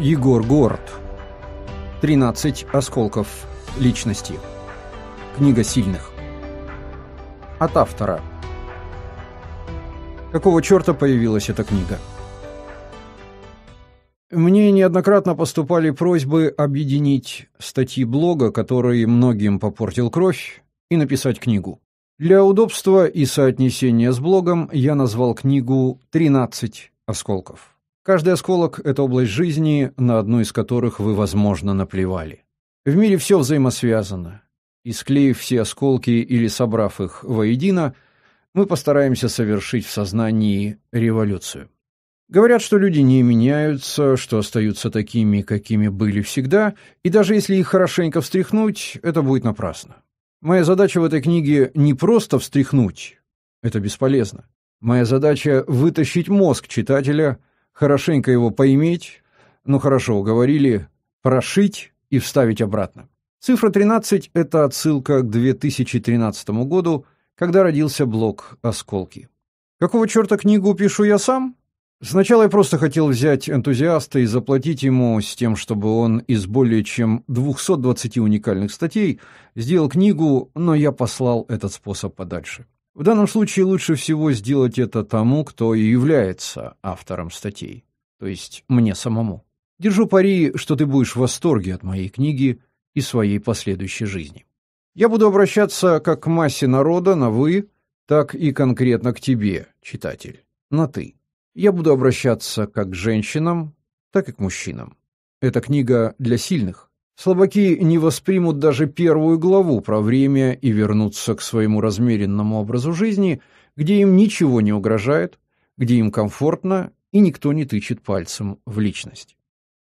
Егор Горд. 13 осколков личности. Книга сильных. От автора. Какого черта появилась эта книга? Мне неоднократно поступали просьбы объединить статьи блога, которые многим попортил кровь, и написать книгу. Для удобства и соотнесения с блогом я назвал книгу «13 осколков». Каждый осколок – это область жизни, на одну из которых вы, возможно, наплевали. В мире все взаимосвязано. И склеив все осколки или собрав их воедино, мы постараемся совершить в сознании революцию. Говорят, что люди не меняются, что остаются такими, какими были всегда, и даже если их хорошенько встряхнуть, это будет напрасно. Моя задача в этой книге не просто встряхнуть, это бесполезно. Моя задача – вытащить мозг читателя – хорошенько его поиметь, ну хорошо, уговорили, прошить и вставить обратно. Цифра 13 – это отсылка к 2013 году, когда родился блок «Осколки». Какого черта книгу пишу я сам? Сначала я просто хотел взять энтузиаста и заплатить ему с тем, чтобы он из более чем 220 уникальных статей сделал книгу, но я послал этот способ подальше. В данном случае лучше всего сделать это тому, кто и является автором статей, то есть мне самому. Держу пари, что ты будешь в восторге от моей книги и своей последующей жизни. Я буду обращаться как к массе народа на «вы», так и конкретно к тебе, читатель, на «ты». Я буду обращаться как к женщинам, так и к мужчинам. Эта книга для сильных, Слабаки не воспримут даже первую главу про время и вернутся к своему размеренному образу жизни, где им ничего не угрожает, где им комфортно и никто не тычет пальцем в личность.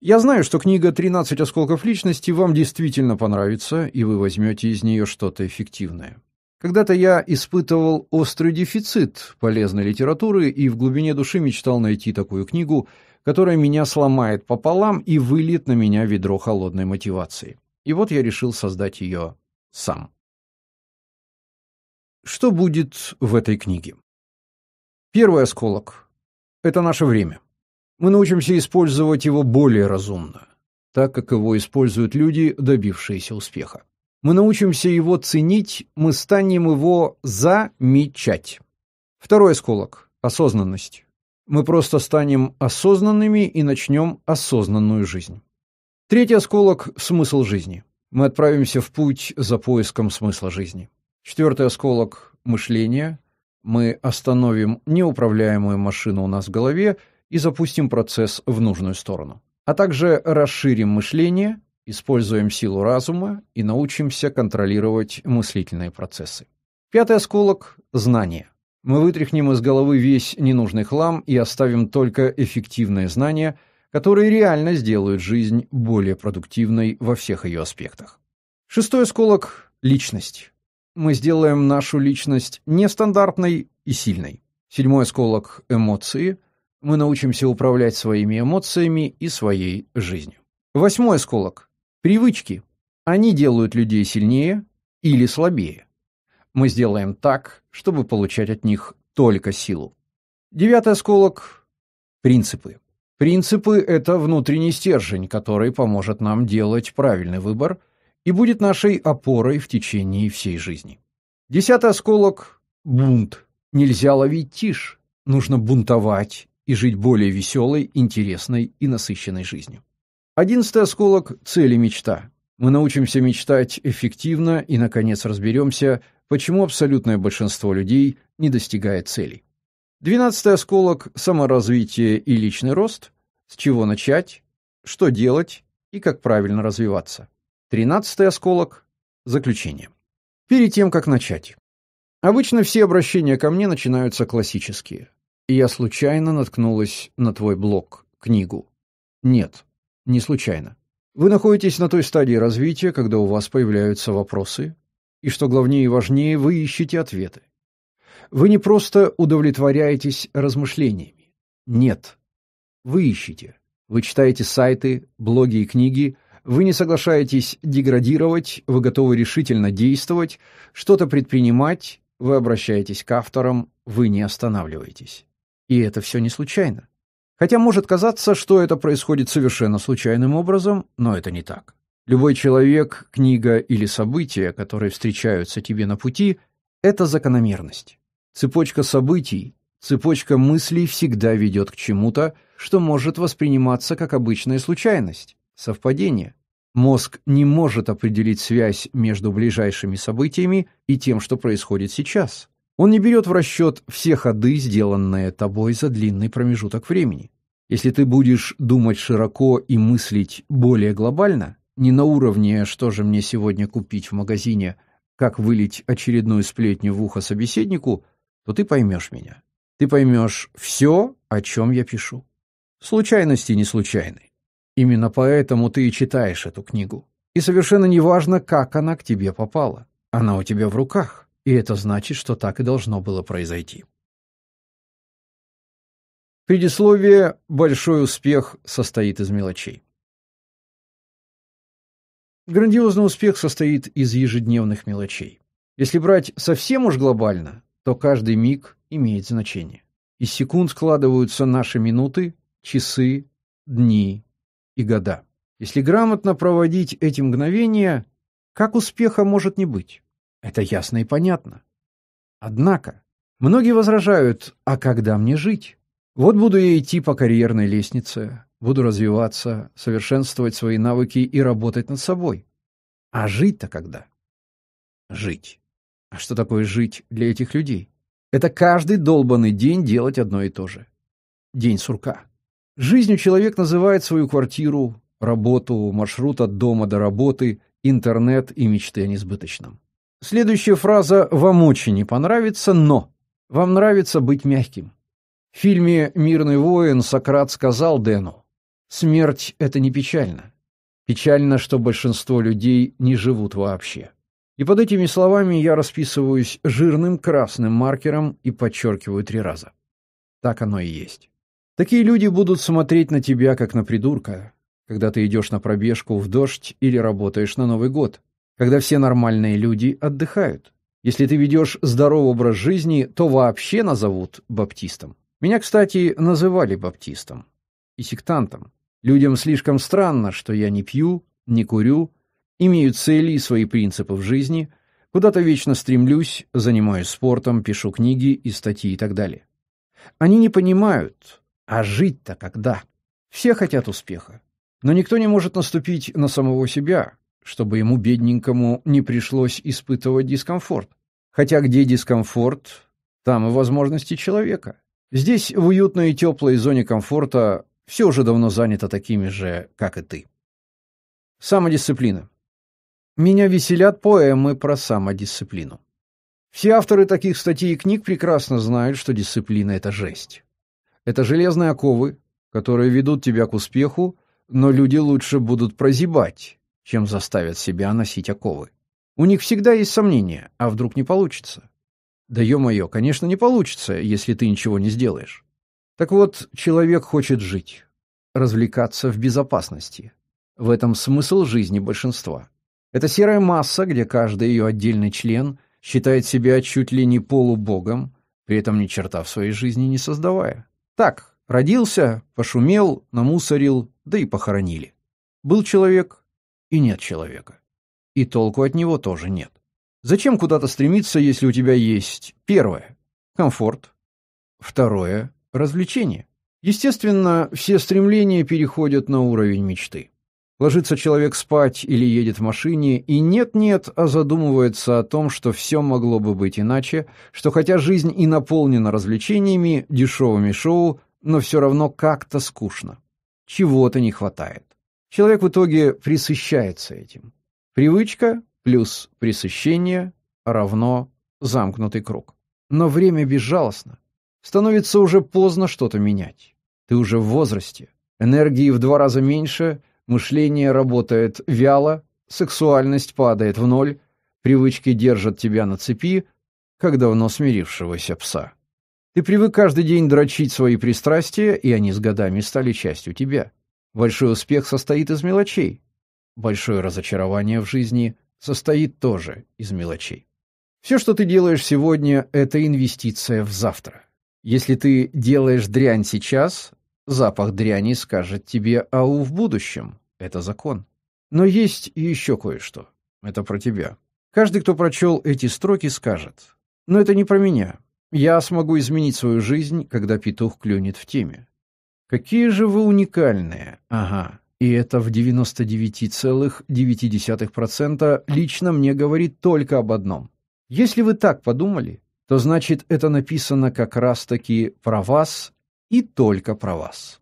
Я знаю, что книга «13 осколков личности» вам действительно понравится, и вы возьмете из нее что-то эффективное. Когда-то я испытывал острый дефицит полезной литературы и в глубине души мечтал найти такую книгу, которая меня сломает пополам и вылит на меня ведро холодной мотивации. И вот я решил создать ее сам. Что будет в этой книге? Первый осколок – это наше время. Мы научимся использовать его более разумно, так как его используют люди, добившиеся успеха мы научимся его ценить, мы станем его замечать. Второй осколок – осознанность. Мы просто станем осознанными и начнем осознанную жизнь. Третий осколок – смысл жизни. Мы отправимся в путь за поиском смысла жизни. Четвертый осколок – мышление. Мы остановим неуправляемую машину у нас в голове и запустим процесс в нужную сторону. А также расширим мышление, Используем силу разума и научимся контролировать мыслительные процессы. Пятый осколок – знание. Мы вытряхнем из головы весь ненужный хлам и оставим только эффективные знания, которые реально сделают жизнь более продуктивной во всех ее аспектах. Шестой осколок – личность. Мы сделаем нашу личность нестандартной и сильной. Седьмой осколок – эмоции. Мы научимся управлять своими эмоциями и своей жизнью. Восьмой осколок Привычки. Они делают людей сильнее или слабее. Мы сделаем так, чтобы получать от них только силу. Девятый осколок – принципы. Принципы – это внутренний стержень, который поможет нам делать правильный выбор и будет нашей опорой в течение всей жизни. Десятый осколок – бунт. Нельзя ловить тишь, нужно бунтовать и жить более веселой, интересной и насыщенной жизнью. Одиннадцатый осколок – цели мечта. Мы научимся мечтать эффективно и, наконец, разберемся, почему абсолютное большинство людей не достигает целей. Двенадцатый осколок – саморазвитие и личный рост, с чего начать, что делать и как правильно развиваться. Тринадцатый осколок – заключение. Перед тем, как начать. Обычно все обращения ко мне начинаются классические. Я случайно наткнулась на твой блог, книгу. Нет, не случайно. Вы находитесь на той стадии развития, когда у вас появляются вопросы, и, что главнее и важнее, вы ищете ответы. Вы не просто удовлетворяетесь размышлениями. Нет. Вы ищете. Вы читаете сайты, блоги и книги, вы не соглашаетесь деградировать, вы готовы решительно действовать, что-то предпринимать, вы обращаетесь к авторам, вы не останавливаетесь. И это все не случайно. Хотя может казаться, что это происходит совершенно случайным образом, но это не так. Любой человек, книга или событие, которые встречаются тебе на пути, это закономерность. Цепочка событий, цепочка мыслей всегда ведет к чему-то, что может восприниматься как обычная случайность, совпадение. Мозг не может определить связь между ближайшими событиями и тем, что происходит сейчас. Он не берет в расчет все ходы, сделанные тобой за длинный промежуток времени. Если ты будешь думать широко и мыслить более глобально, не на уровне «что же мне сегодня купить в магазине», «как вылить очередную сплетню в ухо собеседнику», то ты поймешь меня. Ты поймешь все, о чем я пишу. Случайности не случайны. Именно поэтому ты и читаешь эту книгу. И совершенно неважно, как она к тебе попала. Она у тебя в руках. И это значит, что так и должно было произойти. Предисловие «Большой успех» состоит из мелочей. Грандиозный успех состоит из ежедневных мелочей. Если брать совсем уж глобально, то каждый миг имеет значение. Из секунд складываются наши минуты, часы, дни и года. Если грамотно проводить эти мгновения, как успеха может не быть? Это ясно и понятно. Однако, многие возражают, а когда мне жить? Вот буду я идти по карьерной лестнице, буду развиваться, совершенствовать свои навыки и работать над собой. А жить-то когда? Жить. А что такое жить для этих людей? Это каждый долбанный день делать одно и то же. День сурка. Жизнью человек называет свою квартиру, работу, маршрут от дома до работы, интернет и мечты о несбыточном. Следующая фраза вам очень не понравится, но вам нравится быть мягким. В фильме «Мирный воин» Сократ сказал Дэну, «Смерть — это не печально. Печально, что большинство людей не живут вообще». И под этими словами я расписываюсь жирным красным маркером и подчеркиваю три раза. Так оно и есть. Такие люди будут смотреть на тебя, как на придурка, когда ты идешь на пробежку в дождь или работаешь на Новый год, когда все нормальные люди отдыхают. Если ты ведешь здоровый образ жизни, то вообще назовут баптистом. Меня, кстати, называли баптистом и сектантом. Людям слишком странно, что я не пью, не курю, имею цели и свои принципы в жизни, куда-то вечно стремлюсь, занимаюсь спортом, пишу книги и статьи и так далее. Они не понимают, а жить-то когда? Все хотят успеха, но никто не может наступить на самого себя, чтобы ему, бедненькому, не пришлось испытывать дискомфорт. Хотя где дискомфорт, там и возможности человека. Здесь, в уютной и теплой зоне комфорта, все уже давно занято такими же, как и ты. Самодисциплина. Меня веселят поэмы про самодисциплину. Все авторы таких статей и книг прекрасно знают, что дисциплина – это жесть. Это железные оковы, которые ведут тебя к успеху, но люди лучше будут прозябать, чем заставят себя носить оковы. У них всегда есть сомнения, а вдруг не получится? Да ё-моё, конечно, не получится, если ты ничего не сделаешь. Так вот, человек хочет жить, развлекаться в безопасности. В этом смысл жизни большинства. Это серая масса, где каждый ее отдельный член считает себя чуть ли не полубогом, при этом ни черта в своей жизни не создавая. Так, родился, пошумел, намусорил, да и похоронили. Был человек, и нет человека. И толку от него тоже нет. Зачем куда-то стремиться, если у тебя есть первое – комфорт, второе – развлечение? Естественно, все стремления переходят на уровень мечты. Ложится человек спать или едет в машине, и нет-нет, а задумывается о том, что все могло бы быть иначе, что хотя жизнь и наполнена развлечениями, дешевыми шоу, но все равно как-то скучно. Чего-то не хватает. Человек в итоге присыщается этим. Привычка плюс присыщение равно замкнутый круг. Но время безжалостно. Становится уже поздно что-то менять. Ты уже в возрасте. Энергии в два раза меньше, мышление работает вяло, сексуальность падает в ноль, привычки держат тебя на цепи, как давно смирившегося пса. Ты привык каждый день дрочить свои пристрастия, и они с годами стали частью тебя. Большой успех состоит из мелочей. Большое разочарование в жизни состоит тоже из мелочей. Все, что ты делаешь сегодня, это инвестиция в завтра. Если ты делаешь дрянь сейчас, запах дряни скажет тебе «ау» в будущем. Это закон. Но есть и еще кое-что. Это про тебя. Каждый, кто прочел эти строки, скажет. Но это не про меня. Я смогу изменить свою жизнь, когда петух клюнет в теме. Какие же вы уникальные. Ага. И это в 99,9% лично мне говорит только об одном. Если вы так подумали, то значит это написано как раз-таки про вас и только про вас.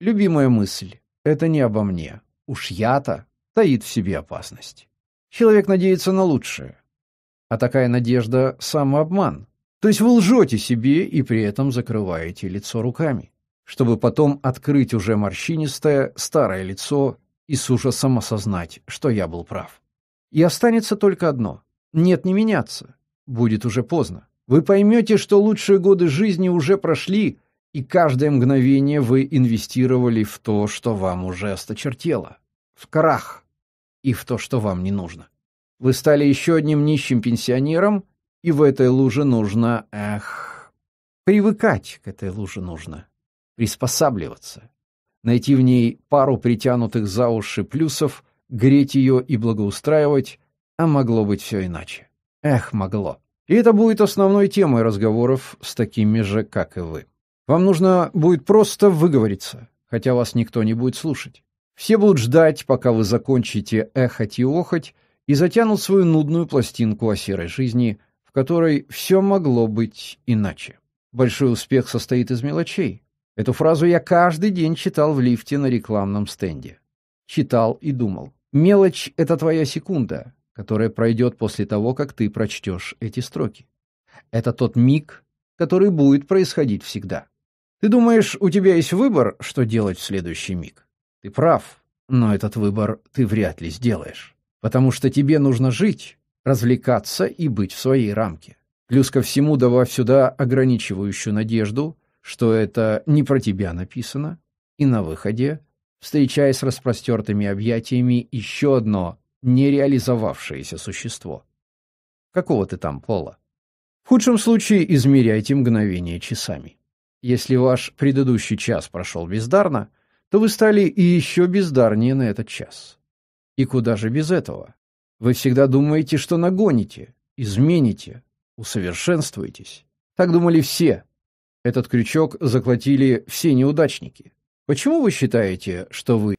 Любимая мысль – это не обо мне. Уж я-то таит в себе опасность. Человек надеется на лучшее. А такая надежда – самообман. То есть вы лжете себе и при этом закрываете лицо руками чтобы потом открыть уже морщинистое, старое лицо и с ужасом осознать, что я был прав. И останется только одно — нет, не меняться. Будет уже поздно. Вы поймете, что лучшие годы жизни уже прошли, и каждое мгновение вы инвестировали в то, что вам уже осточертело, в крах и в то, что вам не нужно. Вы стали еще одним нищим пенсионером, и в этой луже нужно, эх, привыкать к этой луже нужно приспосабливаться, найти в ней пару притянутых за уши плюсов, греть ее и благоустраивать, а могло быть все иначе. Эх, могло. И это будет основной темой разговоров с такими же, как и вы. Вам нужно будет просто выговориться, хотя вас никто не будет слушать. Все будут ждать, пока вы закончите эхать и охоть, и затянут свою нудную пластинку о серой жизни, в которой все могло быть иначе. Большой успех состоит из мелочей, Эту фразу я каждый день читал в лифте на рекламном стенде. Читал и думал. Мелочь — это твоя секунда, которая пройдет после того, как ты прочтешь эти строки. Это тот миг, который будет происходить всегда. Ты думаешь, у тебя есть выбор, что делать в следующий миг? Ты прав, но этот выбор ты вряд ли сделаешь, потому что тебе нужно жить, развлекаться и быть в своей рамке. Плюс ко всему, давав сюда ограничивающую надежду — что это не про тебя написано, и на выходе, встречаясь с распростертыми объятиями еще одно нереализовавшееся существо. Какого ты там пола? В худшем случае измеряйте мгновение часами. Если ваш предыдущий час прошел бездарно, то вы стали и еще бездарнее на этот час. И куда же без этого? Вы всегда думаете, что нагоните, измените, усовершенствуетесь. Так думали все, этот крючок заклотили все неудачники. Почему вы считаете, что вы